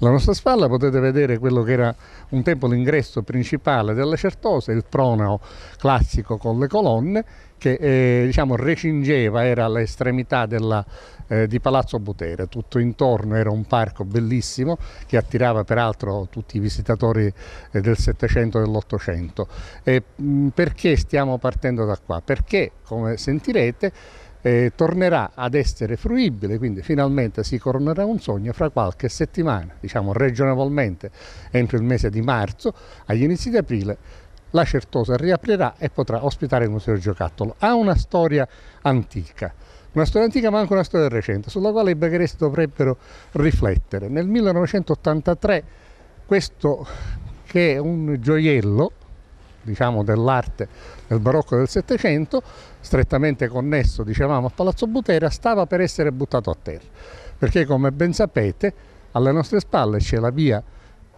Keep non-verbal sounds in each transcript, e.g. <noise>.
Alla nostra spalla potete vedere quello che era un tempo l'ingresso principale della Certosa, il pronao classico con le colonne che eh, diciamo, recingeva, era all'estremità eh, di Palazzo Butera, tutto intorno era un parco bellissimo che attirava peraltro tutti i visitatori eh, del Settecento e dell'Ottocento. Perché stiamo partendo da qua? Perché, come sentirete, eh, tornerà ad essere fruibile, quindi finalmente si coronerà un sogno fra qualche settimana, diciamo regionevolmente entro il mese di marzo, agli inizi di aprile la Certosa riaprirà e potrà ospitare il Museo del Giocattolo. Ha una storia antica, una storia antica ma anche una storia recente, sulla quale i bagheresi dovrebbero riflettere. Nel 1983 questo che è un gioiello diciamo, dell'arte del barocco del Settecento, strettamente connesso, dicevamo, a Palazzo Butera, stava per essere buttato a terra, perché come ben sapete alle nostre spalle c'è la via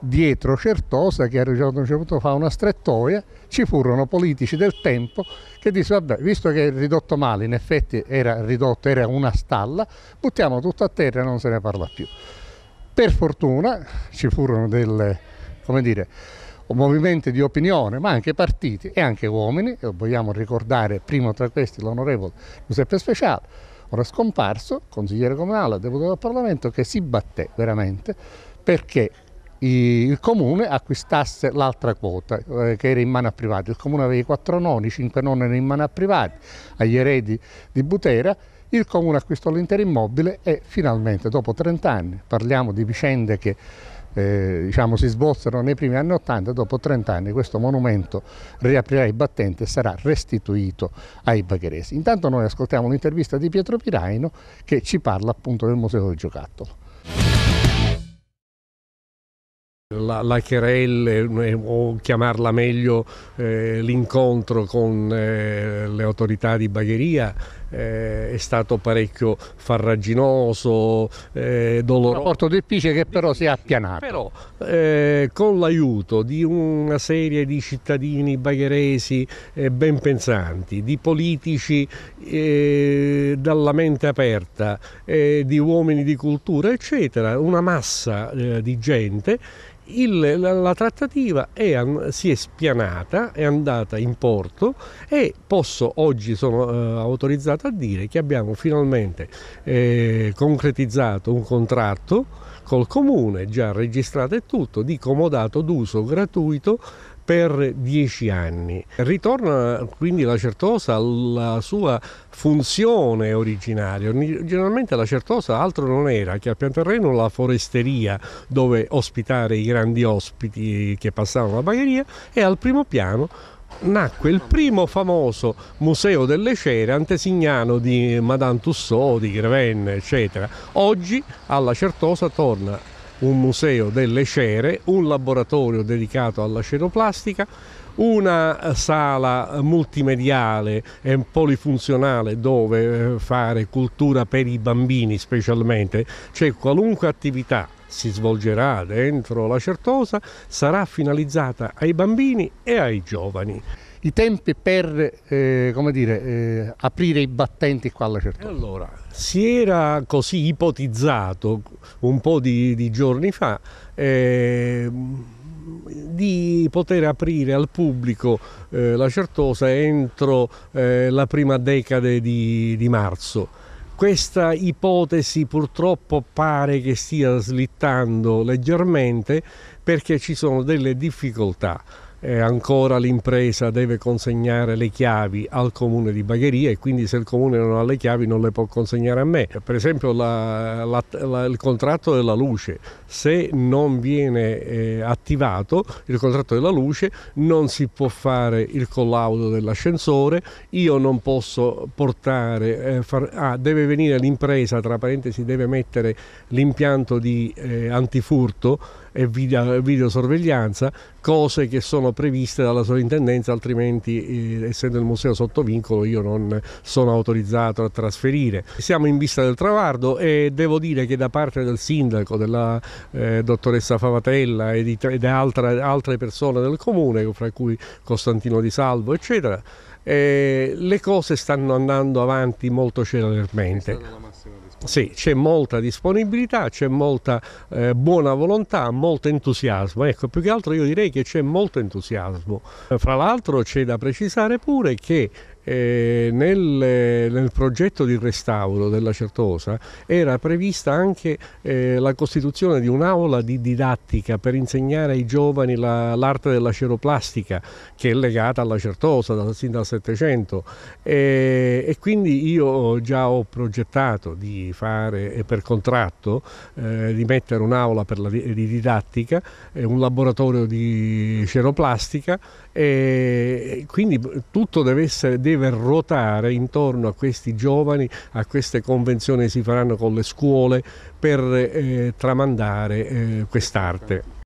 dietro Certosa che a un certo fa una strettoia, ci furono politici del tempo che dissero vabbè, visto che è ridotto male, in effetti era ridotto, era una stalla, buttiamo tutto a terra e non se ne parla più. Per fortuna ci furono delle, come dire, movimenti di opinione, ma anche partiti e anche uomini, e vogliamo ricordare primo tra questi l'onorevole Giuseppe Speciale, ora scomparso, consigliere comunale, deputato del Parlamento, che si batté veramente perché il comune acquistasse l'altra quota eh, che era in mano a privati. Il comune aveva i quattro noni, i cinque noni erano in mano a privati, agli eredi di Butera. Il comune acquistò l'intero immobile e finalmente dopo 30 anni, parliamo di vicende che eh, diciamo, si svolsero nei primi anni 80, dopo 30 anni questo monumento riaprirà i battenti e sarà restituito ai bagheresi. Intanto noi ascoltiamo un'intervista di Pietro Piraino che ci parla appunto del Museo del Giocattolo. La, la querelle, eh, o chiamarla meglio eh, l'incontro con eh, le autorità di Bagheria eh, è stato parecchio farraginoso, eh, doloroso. Il rapporto difficile che però si è appianato. Però eh, con l'aiuto di una serie di cittadini bagheresi eh, ben pensanti, di politici eh, dalla mente aperta, eh, di uomini di cultura, eccetera, una massa di gente il, la, la, trattativa è, si è spianata, è andata in porto e posso, oggi sono eh, autorizzato arrivato a dire che abbiamo finalmente eh, concretizzato un contratto col comune, già registrato e tutto, di comodato d'uso gratuito per dieci anni. Ritorna quindi la certosa alla sua funzione originaria. Generalmente la certosa altro non era che a pian terreno la foresteria dove ospitare i grandi ospiti che passavano la bagheria e al primo piano nacque il primo famoso museo delle cere antesignano di Madame Tussaud, di Grevenne, eccetera. Oggi alla Certosa torna un museo delle cere, un laboratorio dedicato alla ceroplastica, una eh, sala multimediale e polifunzionale dove eh, fare cultura per i bambini specialmente, c'è qualunque attività si svolgerà dentro la Certosa sarà finalizzata ai bambini e ai giovani i tempi per eh, dire, eh, aprire i battenti qua alla Certosa? Allora, si era così ipotizzato un po' di, di giorni fa eh, di poter aprire al pubblico eh, la Certosa entro eh, la prima decade di, di marzo questa ipotesi purtroppo pare che stia slittando leggermente perché ci sono delle difficoltà eh, ancora l'impresa deve consegnare le chiavi al comune di Bagheria e quindi se il comune non ha le chiavi non le può consegnare a me. Per esempio la, la, la, il contratto della luce, se non viene eh, attivato il contratto della luce non si può fare il collaudo dell'ascensore, io non posso portare, eh, far, ah, deve venire l'impresa, tra parentesi deve mettere l'impianto di eh, antifurto e video, videosorveglianza, cose che sono previste dalla sovrintendenza, altrimenti eh, essendo il museo sotto vincolo io non sono autorizzato a trasferire. Siamo in vista del traguardo e devo dire che da parte del sindaco, della eh, dottoressa Favatella e di, di altre, altre persone del comune, fra cui Costantino Di Salvo, eccetera, eh, le cose stanno andando avanti molto celermente. Esatto. Sì, c'è molta disponibilità, c'è molta eh, buona volontà, molto entusiasmo. Ecco, più che altro io direi che c'è molto entusiasmo. Fra l'altro c'è da precisare pure che eh, nel, eh, nel, progetto di restauro della Certosa era prevista anche eh, la costituzione di un'aula di didattica per insegnare ai giovani la, l'arte della ceroplastica che è legata alla Certosa da, sin dal Settecento e, quindi io già ho progettato di fare per contratto eh, di mettere un'aula la, di didattica, eh, un laboratorio di ceroplastica e quindi tutto deve, essere, deve ruotare intorno a questi giovani, a queste convenzioni che si faranno con le scuole per eh, tramandare eh, quest'arte.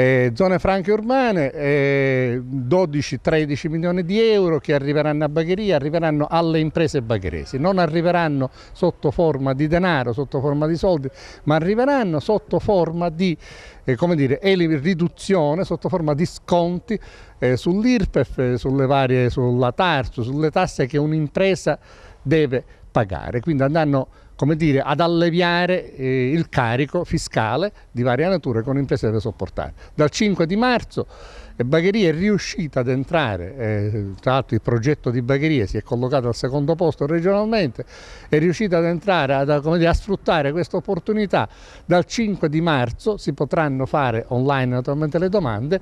eh, zone franche urbane, eh, 12-13 milioni di euro che arriveranno a Bagheria, arriveranno alle imprese bagheresi, non arriveranno sotto forma di denaro, sotto forma di soldi, ma arriveranno sotto forma di eh, come dire, riduzione, sotto forma di sconti eh, sull'IRPEF, sulle varie, sulla TARSU, sulle tasse che un'impresa deve pagare. Quindi andranno come dire, ad alleviare eh, il carico fiscale di varia natura con imprese da sopportare. Dal 5 di marzo eh, Bagheria è riuscita ad entrare, eh, tra l'altro il progetto di Bagheria si è collocato al secondo posto regionalmente, è riuscita ad entrare, ad, dire, a sfruttare questa opportunità. Dal 5 di marzo si potranno fare online naturalmente le domande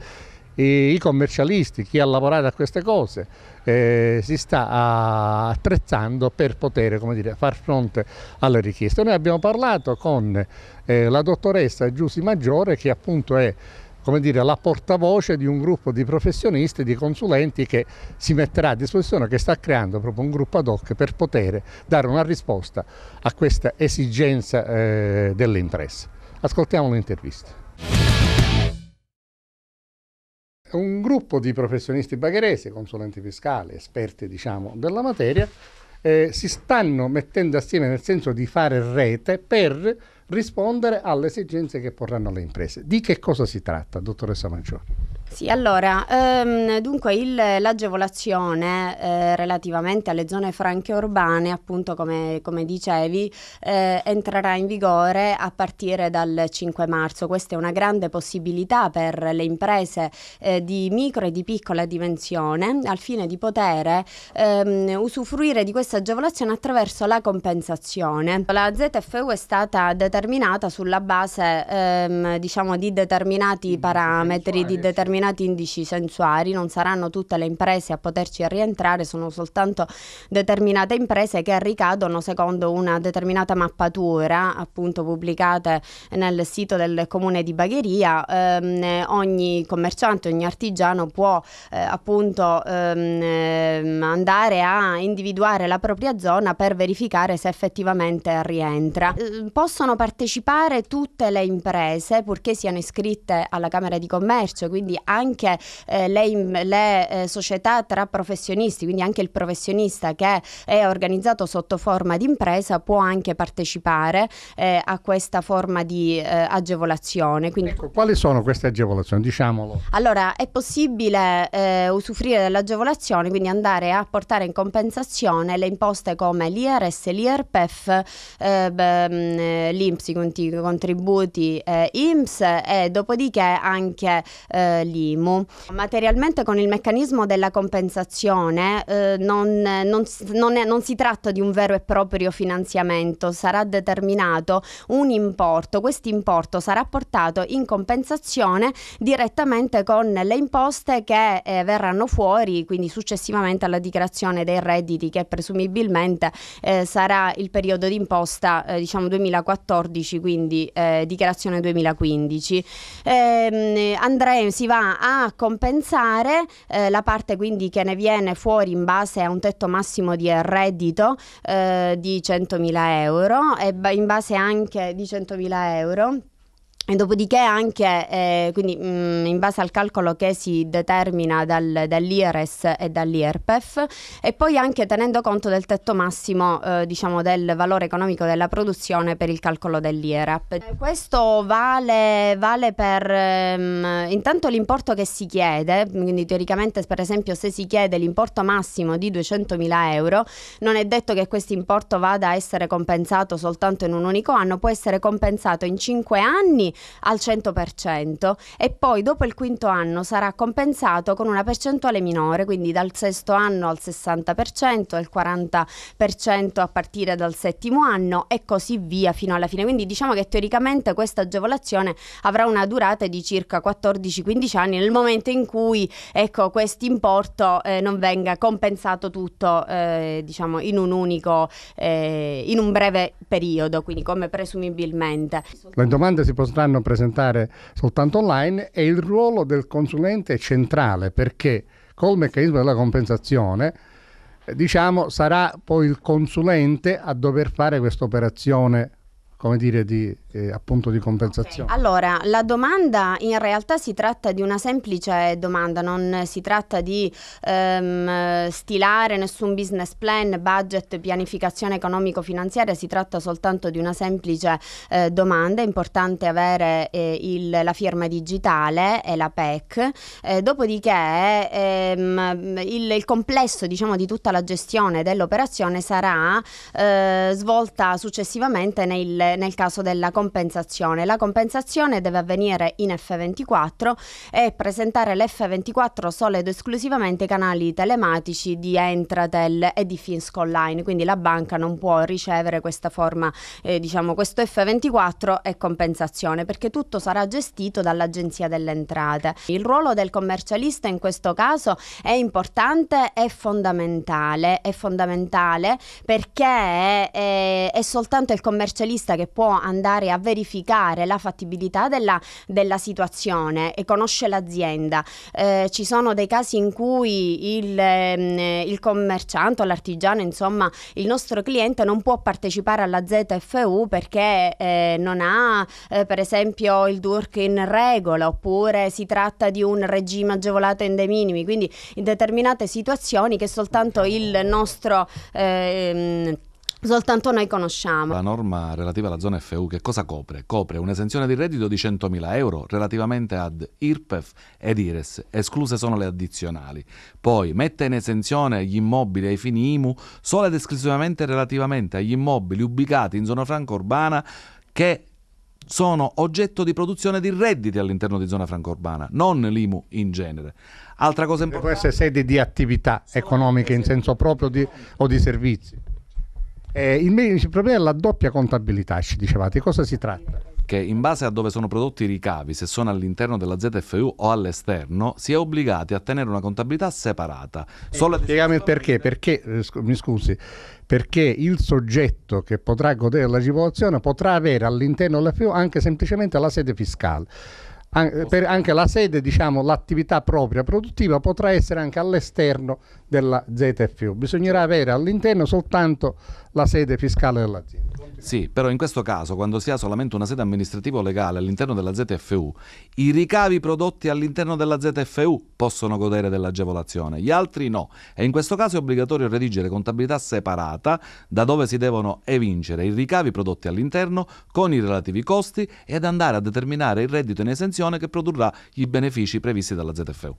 i commercialisti, chi ha lavorato a queste cose, eh, si sta attrezzando per poter dire, far fronte alle richieste. Noi abbiamo parlato con eh, la dottoressa Giussi Maggiore che appunto è come dire, la portavoce di un gruppo di professionisti, di consulenti che si metterà a disposizione, che sta creando proprio un gruppo ad hoc per poter dare una risposta a questa esigenza eh, delle imprese. Ascoltiamo l'intervista un gruppo di professionisti bagheresi, consulenti fiscali, esperti diciamo, della materia, eh, si stanno mettendo assieme nel senso di fare rete per rispondere alle esigenze che porranno le imprese. Di che cosa si tratta, dottoressa Mancioni? Sì, allora, ehm, dunque il, l'agevolazione eh, relativamente alle zone franche urbane, appunto come, come dicevi, eh, entrerà in vigore a partire dal 5 marzo. Questa è una grande possibilità per le imprese eh, di micro e di piccola dimensione al fine di poter ehm, usufruire di questa agevolazione attraverso la compensazione. La ZFU è stata determinata sulla base ehm, diciamo, di determinati parametri, di determinati nominati indici sensuari, non saranno tutte le imprese a poterci rientrare, sono soltanto determinate imprese che ricadono secondo una determinata mappatura, appunto pubblicate nel sito del comune di Bagheria. Ehm, ogni commerciante, ogni artigiano può eh, appunto ehm, ehm andare a individuare la propria zona per verificare se effettivamente rientra. Eh, possono partecipare tutte le imprese purché siano iscritte alla Camera di Commercio, quindi anche eh, le, mm, le eh, società tra professionisti, quindi anche il professionista che è organizzato sotto forma di impresa può anche partecipare eh, a questa forma di eh, agevolazione. Quindi... Ecco, quali sono queste agevolazioni? Diciamolo. Allora, è possibile eh, usufruire dell'agevolazione, quindi andare a portare in compensazione le imposte come l'IRS, l'IRPEF, eh, mm, l'IMPS, i contributi eh, IMS e dopodiché anche eh, dell'IMU. Materialmente con il meccanismo della compensazione eh, non, non, non, è, non si tratta di un vero e proprio finanziamento, sarà determinato un importo, questo importo sarà portato in compensazione direttamente con le imposte che eh, verranno fuori, quindi successivamente alla dichiarazione dei redditi che presumibilmente eh, sarà il periodo di imposta eh, diciamo 2014, quindi eh, dichiarazione 2015. Ehm, Andrea si va a compensare eh, la parte quindi che ne viene fuori in base a un tetto massimo di reddito eh, di 100.000 euro e in base anche di 100.000 euro e dopodiché anche, eh, quindi mh, mm, in base al calcolo che si determina dal, dall'IRES e dall'IRPEF e poi anche tenendo conto del tetto massimo eh, diciamo del valore economico della produzione per il calcolo dell'IRAP. Eh, questo vale, vale per ehm, intanto l'importo che si chiede, quindi teoricamente per esempio se si chiede l'importo massimo di 200.000 euro non è detto che questo importo vada a essere compensato soltanto in un unico anno, può essere compensato in 5 anni al 100% e poi dopo il quinto anno sarà compensato con una percentuale minore, quindi dal sesto anno al 60%, al 40% a partire dal settimo anno e così via fino alla fine. Quindi diciamo che teoricamente questa agevolazione avrà una durata di circa 14-15 anni nel momento in cui ecco, questo importo eh, non venga compensato tutto eh, diciamo, in un unico, eh, in un breve periodo, quindi come presumibilmente. Le domande si potranno presentare soltanto online e il ruolo del consulente è centrale perché col meccanismo della compensazione eh, diciamo sarà poi il consulente a dover fare questa operazione come dire di eh, appunto di compensazione. Okay. Allora, la domanda in realtà si tratta di una semplice domanda, non si tratta di ehm, stilare nessun business plan, budget, pianificazione economico-finanziaria, si tratta soltanto di una semplice eh, domanda. È importante avere eh, il, la firma digitale e la PEC. Eh, dopodiché ehm, il, il, complesso diciamo, di tutta la gestione dell'operazione sarà eh, svolta successivamente nel, nel caso della compensazione compensazione. La compensazione deve avvenire in F24 e presentare l'F24 solo ed esclusivamente ai canali telematici di Entratel e di Finsco Online, quindi la banca non può ricevere questa forma, eh, diciamo questo F24 e compensazione perché tutto sarà gestito dall'Agenzia delle Entrate. Il ruolo del commercialista in questo caso è importante e fondamentale, è fondamentale perché è, è, è soltanto il commercialista che può andare andare a verificare la fattibilità della, della situazione e conosce l'azienda. Eh, ci sono dei casi in cui il, ehm, il commerciante l'artigiano, insomma, il nostro cliente non può partecipare alla ZFU perché eh, non ha, eh, per esempio, il work in regola oppure si tratta di un regime agevolato in dei minimi. Quindi in determinate situazioni che soltanto il nostro... Ehm, Soltanto noi conosciamo. La norma relativa alla zona FU che cosa copre? Copre un'esenzione di reddito di 100.000 euro relativamente ad IRPEF ed IRES, escluse sono le addizionali. Poi mette in esenzione gli immobili ai fini IMU solo ed esclusivamente relativamente agli immobili ubicati in zona franca urbana che sono oggetto di produzione di redditi all'interno di zona franca urbana, non l'IMU in genere. Altra cosa importante... Può essere sede di attività economiche in senso proprio di, o di servizi. Eh, il, il problema è la doppia contabilità, ci dicevate, cosa si tratta? che in base a dove sono prodotti i ricavi, se sono all'interno della ZFU o all'esterno, si è obbligati a tenere una contabilità separata. Eh, Solo spiegami il perché, perché eh, mi scusi, perché il soggetto che potrà godere dell'agevolazione potrà avere all'interno della FU anche semplicemente la sede fiscale. An- per anche la sede, diciamo, l'attività propria produttiva potrà essere anche all'esterno della ZFU. Bisognerà avere all'interno soltanto la sede fiscale dell'azienda. Sì, però in questo caso, quando si ha solamente una sede amministrativa o legale all'interno della ZFU, i ricavi prodotti all'interno della ZFU possono godere dell'agevolazione, gli altri no. E in questo caso è obbligatorio redigere contabilità separata da dove si devono evincere i ricavi prodotti all'interno con i relativi costi ed andare a determinare il reddito in esenzione che produrrà i benefici previsti dalla ZFU.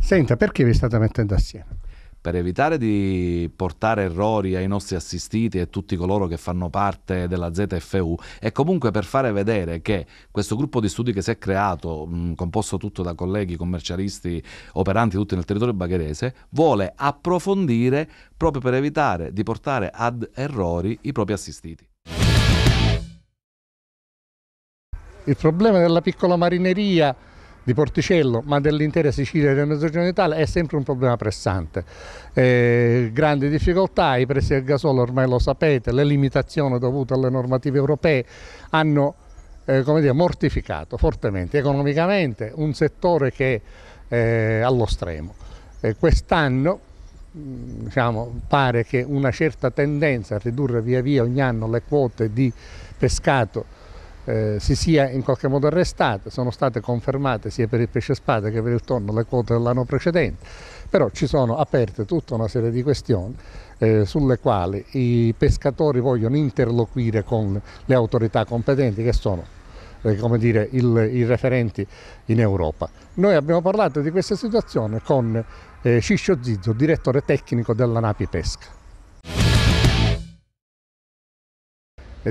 Senta, perché vi state mettendo assieme? per evitare di portare errori ai nostri assistiti e tutti coloro che fanno parte della ZFU e comunque per fare vedere che questo gruppo di studi che si è creato, mh, composto tutto da colleghi commercialisti operanti tutti nel territorio bagherese, vuole approfondire proprio per evitare di portare ad errori i propri assistiti. Il problema della piccola marineria di Porticello ma dell'intera Sicilia e del Mezzogiorno d'Italia è sempre un problema pressante. Eh, grandi difficoltà, i prezzi del gasolio ormai lo sapete, le limitazioni dovute alle normative europee hanno eh, dire, mortificato fortemente economicamente un settore che è eh, allo stremo. Eh, Quest'anno mm, diciamo, pare che una certa tendenza a ridurre via via ogni anno le quote di pescato eh, si sia in qualche modo arrestato, sono state confermate sia per il pesce spada che per il tonno le quote dell'anno precedente, però ci sono aperte tutta una serie di questioni eh, sulle quali i pescatori vogliono interloquire con le autorità competenti che sono eh, come dire, il, i referenti in Europa. Noi abbiamo parlato di questa situazione con eh, Ciccio Zizzo, direttore tecnico della Napi Pesca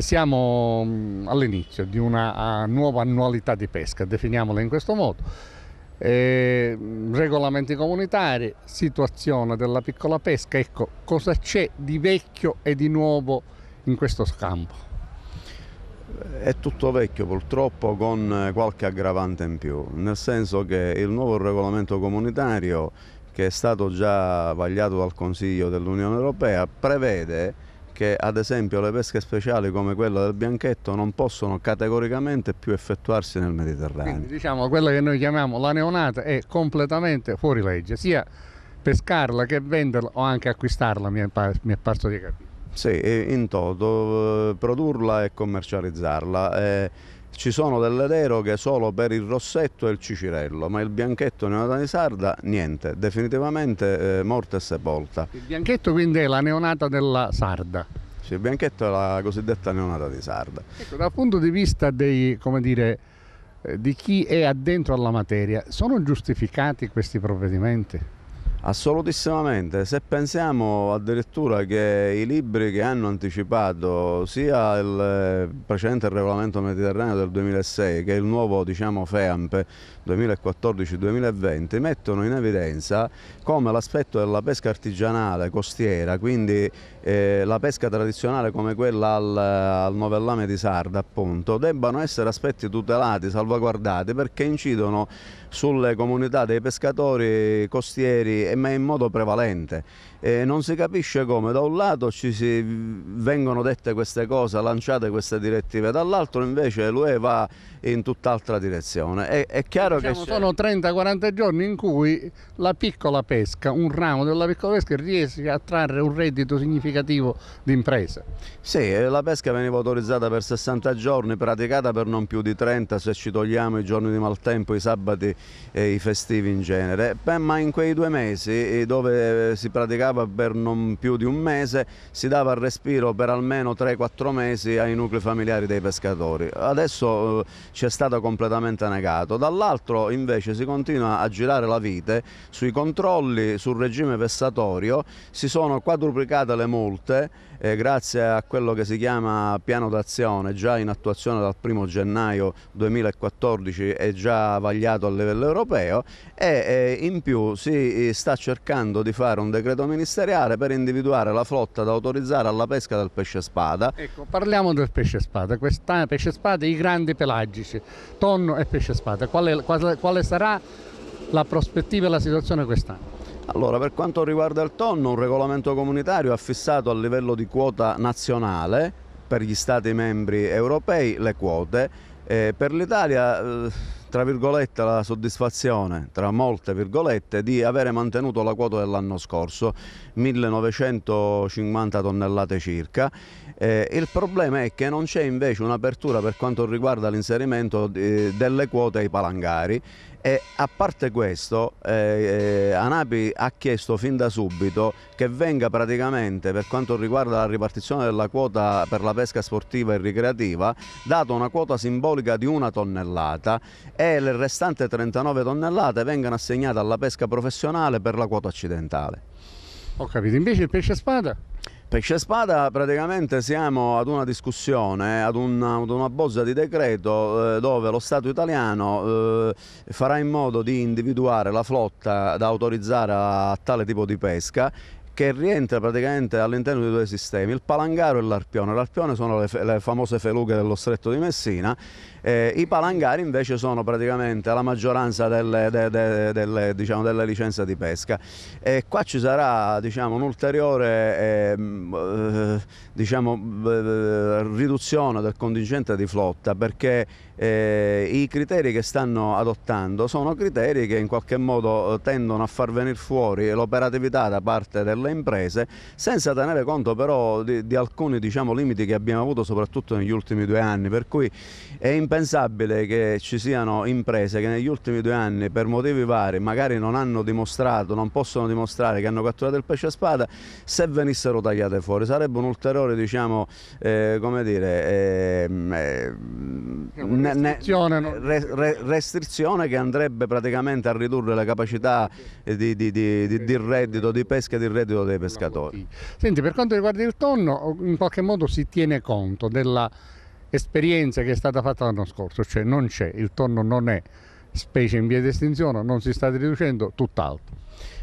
siamo mm, all'inizio di una ah, nuova annualità di pesca, definiamola in questo modo. Eh, regolamenti comunitari, situazione della piccola pesca, ecco cosa c'è di vecchio e di nuovo in questo scampo? È tutto vecchio purtroppo con eh, qualche aggravante in più, nel senso che il nuovo regolamento comunitario che è stato già vagliato dal Consiglio dell'Unione Europea prevede perché ad esempio le pesche speciali come quella del bianchetto non possono categoricamente più effettuarsi nel Mediterraneo. Quindi diciamo quella che noi chiamiamo la neonata è completamente fuori legge, sia pescarla che venderla o anche acquistarla, mi è, mi è parso di capire. Sì, in toto, eh, produrla e commercializzarla. Eh, ci sono delle deroghe solo per il rossetto e il cicirello, ma il bianchetto neonata di sarda niente, definitivamente eh, morta e sepolta. Il bianchetto quindi è la neonata della sarda? Sì, il bianchetto è la cosiddetta neonata di sarda. Ecco, dal punto di vista dei, dire, eh, di chi è addentro alla materia, sono giustificati questi provvedimenti? Assolutissimamente, se pensiamo addirittura che i libri che hanno anticipato sia il eh, precedente regolamento mediterraneo del 2006 che il nuovo diciamo, FEAMP 2014-2020 mettono in evidenza come l'aspetto della pesca artigianale, costiera, quindi eh, la pesca tradizionale come quella al, al novellame di Sarda appunto, debbano essere aspetti tutelati, salvaguardati perché incidono sulle comunità dei pescatori costieri ma in modo prevalente. Eh, non si capisce come da un lato ci si vengono dette queste cose, lanciate queste direttive, dall'altro invece l'UE va in tutt'altra direzione. È, è chiaro diciamo, che sono 30-40 giorni in cui la piccola pesca, un ramo della piccola pesca riesce a trarre un reddito significativo di impresa. Sì, la pesca veniva autorizzata per 60 giorni, praticata per non più di 30 se ci togliamo i giorni di maltempo, i sabati e i festivi in genere, Beh, ma in quei due mesi eh, dove eh, si praticava per non più di un mese si dava il respiro per almeno 3-4 mesi ai nuclei familiari dei pescatori. Adesso eh, ci è stato completamente negato. Dall'altro dall'altro invece si continua a girare la vite sui controlli sul regime vessatorio, si sono quadruplicate le multe eh, grazie a quello che si chiama piano d'azione, già in attuazione dal 1 gennaio 2014 e già vagliato a livello europeo e eh, in più si eh, sta cercando di fare un decreto ministeriale per individuare la flotta da autorizzare alla pesca del pesce spada. Ecco, parliamo del pesce spada, questa pesce spada i grandi pelagici, tonno e pesce spada, quale, quale sarà la prospettiva e la situazione quest'anno? Allora, per quanto riguarda il tonno, un regolamento comunitario ha fissato a livello di quota nazionale per gli Stati membri europei le quote. Eh, per l'Italia, eh, tra virgolette, la soddisfazione, tra molte virgolette, di avere mantenuto la quota dell'anno scorso, 1950 tonnellate circa. Eh, il problema è che non c'è invece un'apertura per quanto riguarda l'inserimento eh, delle quote ai palangari e a parte questo, eh, eh, Anapi ha chiesto fin da subito che venga praticamente, per quanto riguarda la ripartizione della quota per la pesca sportiva e ricreativa, data una quota simbolica di una tonnellata e le restanti 39 tonnellate vengano assegnate alla pesca professionale per la quota accidentale. Ho capito, invece il pesce spada? Pesce spada praticamente siamo ad una discussione, eh, ad una, ad una bozza di decreto eh, dove lo Stato italiano eh, farà in modo di individuare la flotta da autorizzare a tale tipo di pesca che rientra praticamente all'interno di due sistemi, il palangaro e l'arpione. L'arpione sono le, le famose feluche dello stretto di Messina, eh, i palangari invece sono praticamente la maggioranza delle, de, de, delle, diciamo, delle licenze di pesca. E qua ci sarà diciamo, un'ulteriore ehm, eh, diciamo, eh, riduzione del contingente di flotta perché eh, I criteri che stanno adottando sono criteri che in qualche modo eh, tendono a far venire fuori l'operatività da parte delle imprese senza tenere conto però di, di alcuni diciamo, limiti che abbiamo avuto soprattutto negli ultimi due anni per cui è impensabile che ci siano imprese che negli ultimi due anni per motivi vari magari non hanno dimostrato, non possono dimostrare che hanno catturato il pesce a spada se venissero tagliate fuori sarebbe un ulteriore diciamo eh, come dire ehm, eh, ne, restrizione, ne, re, re, restrizione, che andrebbe praticamente a ridurre la capacità eh, di, di, di, di reddito, di pesca e di reddito dei pescatori. Senti, per quanto riguarda il tonno, in qualche modo si tiene conto dell'esperienza che è stata fatta l'anno scorso, cioè non c'è, il tonno non è specie in via di estinzione, non si sta riducendo, tutt'altro.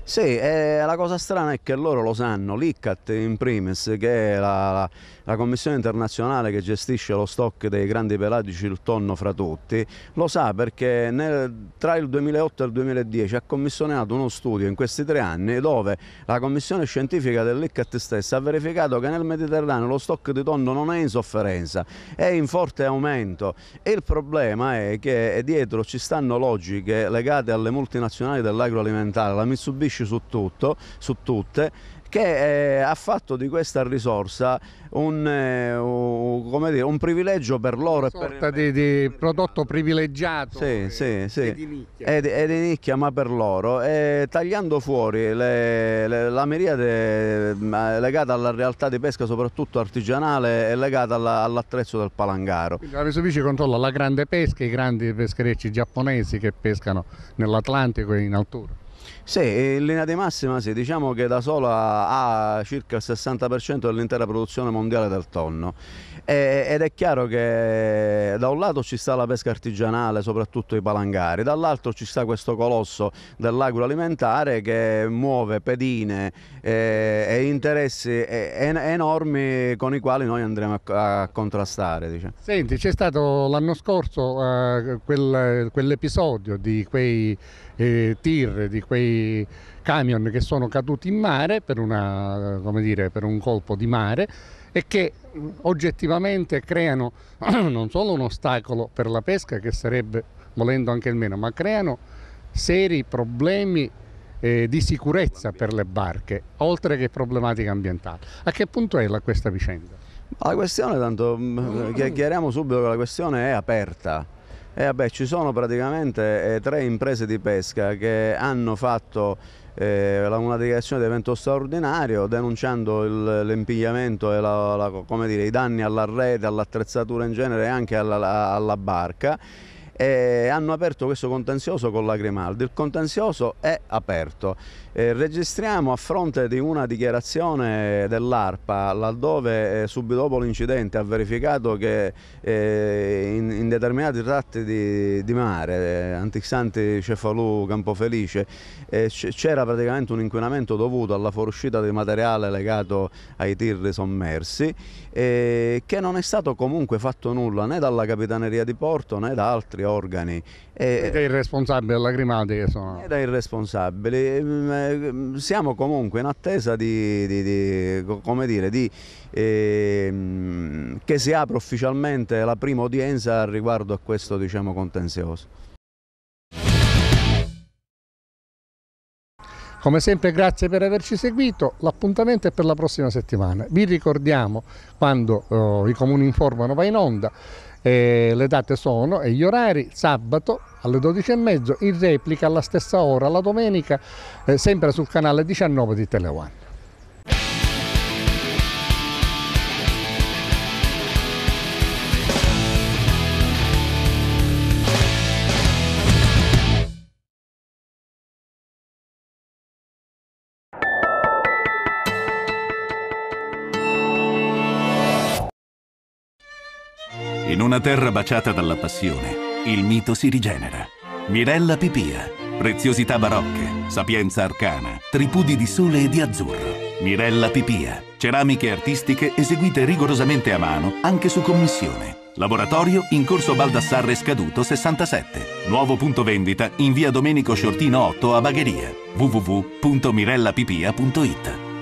Sì, eh, la cosa strana è che loro lo sanno, l'ICAT in primis, che è la, la, la, commissione internazionale che gestisce lo stock dei grandi pelagici, il tonno fra tutti, lo sa perché nel, tra il 2008 e il 2010 ha commissionato uno studio in questi tre anni dove la commissione scientifica dell'ICAT stessa ha verificato che nel Mediterraneo lo stock di tonno non è in sofferenza, è in forte aumento e il problema è che dietro ci stanno logiche legate alle multinazionali dell'agroalimentare, la Mitsubishi colpisce su, tutto, su tutte, che eh, ha fatto di questa risorsa un, eh, un, dire, un privilegio per loro. Una sorta per, di, di prodotto privilegiato sì, e, sì, sì. e, di nicchia. È, è di nicchia ma per loro, e, tagliando fuori le, le, la miriade legata alla realtà di pesca soprattutto artigianale e legata all'attrezzo del palangaro. Quindi la Vesuvici controlla la grande pesca, i grandi pescherecci giapponesi che pescano nell'Atlantico e in altura. Sì, in linea di massima sì, diciamo che da sola ha circa il 60% dell'intera produzione mondiale del tonno e, ed è chiaro che da un lato ci sta la pesca artigianale, soprattutto i palangari, dall'altro ci sta questo colosso dell'agroalimentare che muove pedine e, eh, e interessi e, eh, enormi con i quali noi andremo a, a contrastare. Diciamo. Senti, c'è stato l'anno scorso eh, quel, quell'episodio di quei eh, tir, di quei camion che sono caduti in mare per, una, dire, per un colpo di mare e che oggettivamente creano <clears throat> non solo un ostacolo per la pesca che sarebbe volendo anche il meno, ma creano seri problemi eh, di sicurezza per le barche, oltre che problematica ambientali. A che punto è la, questa vicenda? La questione, tanto mm, chiariamo subito che la questione è aperta. E eh, vabbè, ci sono praticamente eh, tre imprese di pesca che hanno fatto eh, una dichiarazione di evento straordinario denunciando l'impigliamento e la, la, dire, i danni alla all'attrezzatura in genere e anche alla, alla barca e hanno aperto questo contenzioso con la Grimaldi. Il contenzioso è aperto. Eh, registriamo a fronte di una dichiarazione dell'ARPA laddove eh, subito dopo l'incidente ha verificato che eh, in, in, determinati tratti di, di mare, eh, Antixanti, Cefalù, Campofelice, eh, c'era praticamente un inquinamento dovuto alla fuoriuscita di materiale legato ai tir sommersi eh, che non è stato comunque fatto nulla né dalla Capitaneria di Porto né da altri organi. E, e dai responsabili lacrimati che sono. E dai responsabili ehm, Ehm, siamo comunque in attesa di, di, di come dire, di, eh, che si apra ufficialmente la prima udienza riguardo a questo diciamo, contenzioso. Come sempre grazie per averci seguito, l'appuntamento è per la prossima settimana. Vi ricordiamo quando eh, i comuni informano va in onda eh, le date sono e gli orari sabato alle 12.30 in replica alla stessa ora la domenica eh, sempre sul canale 19 di Teleone. una terra baciata dalla passione, il mito si rigenera. Mirella Pipia. Preziosità barocche, sapienza arcana, tripudi di sole e di azzurro. Mirella Pipia. Ceramiche artistiche eseguite rigorosamente a mano, anche su commissione. Laboratorio in corso Baldassarre Scaduto 67. Nuovo punto vendita in via Domenico Sciortino 8 a Bagheria. www.mirellapipia.it